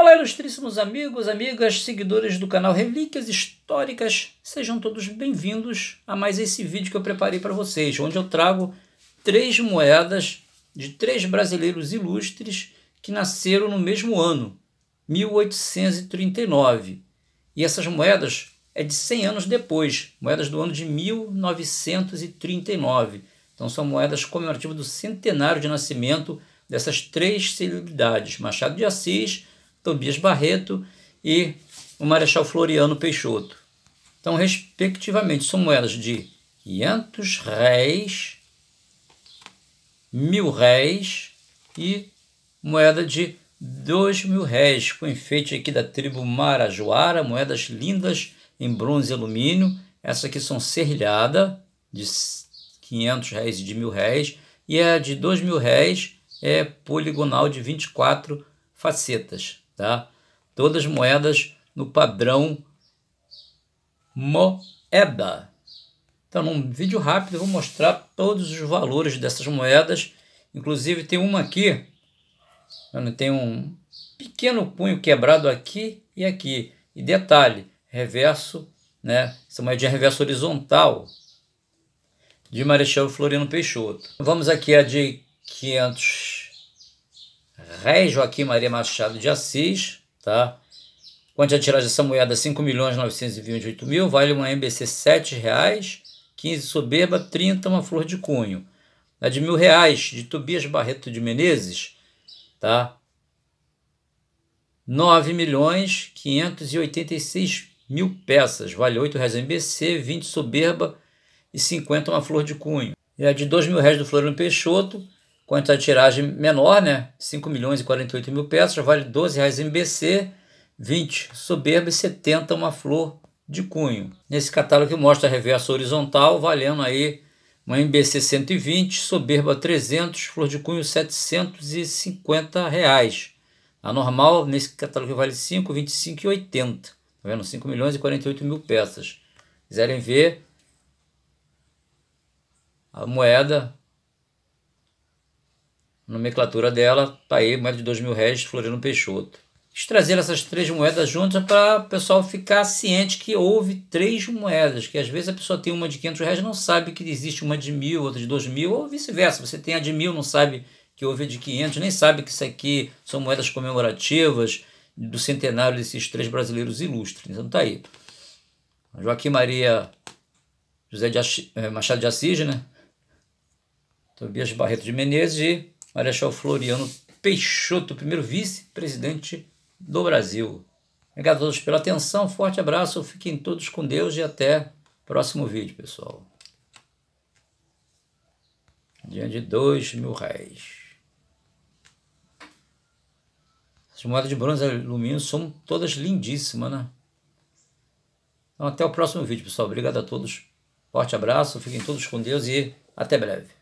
Olá, ilustríssimos amigos, amigas, seguidores do canal Relíquias Históricas. Sejam todos bem-vindos a mais esse vídeo que eu preparei para vocês, onde eu trago três moedas de três brasileiros ilustres que nasceram no mesmo ano, 1839. E essas moedas é de 100 anos depois, moedas do ano de 1939. Então são moedas comemorativas do centenário de nascimento dessas três celebridades, Machado de Assis, Tobias Barreto e o Marechal Floriano Peixoto. Então, respectivamente, são moedas de 500 réis, mil réis e moeda de dois mil réis, com enfeite aqui da tribo Marajoara, moedas lindas em bronze e alumínio. Essa aqui são serrilhada, de 500 réis e de mil réis, e a de dois mil réis é poligonal de 24 facetas tá? Todas moedas no padrão moeda. Então, num vídeo rápido, eu vou mostrar todos os valores dessas moedas. Inclusive, tem uma aqui, tem um pequeno punho quebrado aqui e aqui. E detalhe, reverso, né? Essa moedinha de é reverso horizontal de Marechal Floriano Peixoto. Vamos aqui a de 500 Rei Joaquim Maria Machado de Assis, tá? Quanto a tiragem dessa moeda, 5 milhões 928 mil, vale uma MBC 7 reais, 15 soberba, 30 uma flor de cunho. A de mil reais, de Tobias Barreto de Menezes, tá? 9 milhões 586 mil peças, vale 8 reais MBC, 20 soberba e 50 uma flor de cunho. E a de 2 mil reais do Floriano Peixoto, Quanto a tiragem menor, né? 5 milhões e 48 mil peças, já vale 12 reais MBC, 20 soberba e 70 uma flor de cunho. Nesse catálogo que mostra a reversa horizontal, valendo aí uma MBC 120, soberba 300, flor de cunho 750 reais. A normal, nesse catálogo vale 5, 25 e 80. Tá vendo? 5 milhões e 48 mil peças. Quiserem ver a moeda, nomenclatura dela tá aí, moeda de dois mil réis, Floriano Peixoto. Eles essas três moedas juntas para o pessoal ficar ciente que houve três moedas, que às vezes a pessoa tem uma de 500 reais não sabe que existe uma de mil, outra de dois mil, ou vice-versa. Você tem a de mil, não sabe que houve a de 500, nem sabe que isso aqui são moedas comemorativas do centenário desses três brasileiros ilustres. Então tá aí. Joaquim Maria José de eh, Machado de Assis, né? Tobias Barreto de Menezes e Marechal Floriano Peixoto, primeiro vice-presidente do Brasil. Obrigado a todos pela atenção, forte abraço, fiquem todos com Deus e até próximo vídeo, pessoal. Dia de dois mil réis. As moedas de bronze e alumínio são todas lindíssimas, né? Então, até o próximo vídeo, pessoal. Obrigado a todos. Forte abraço, fiquem todos com Deus e até breve.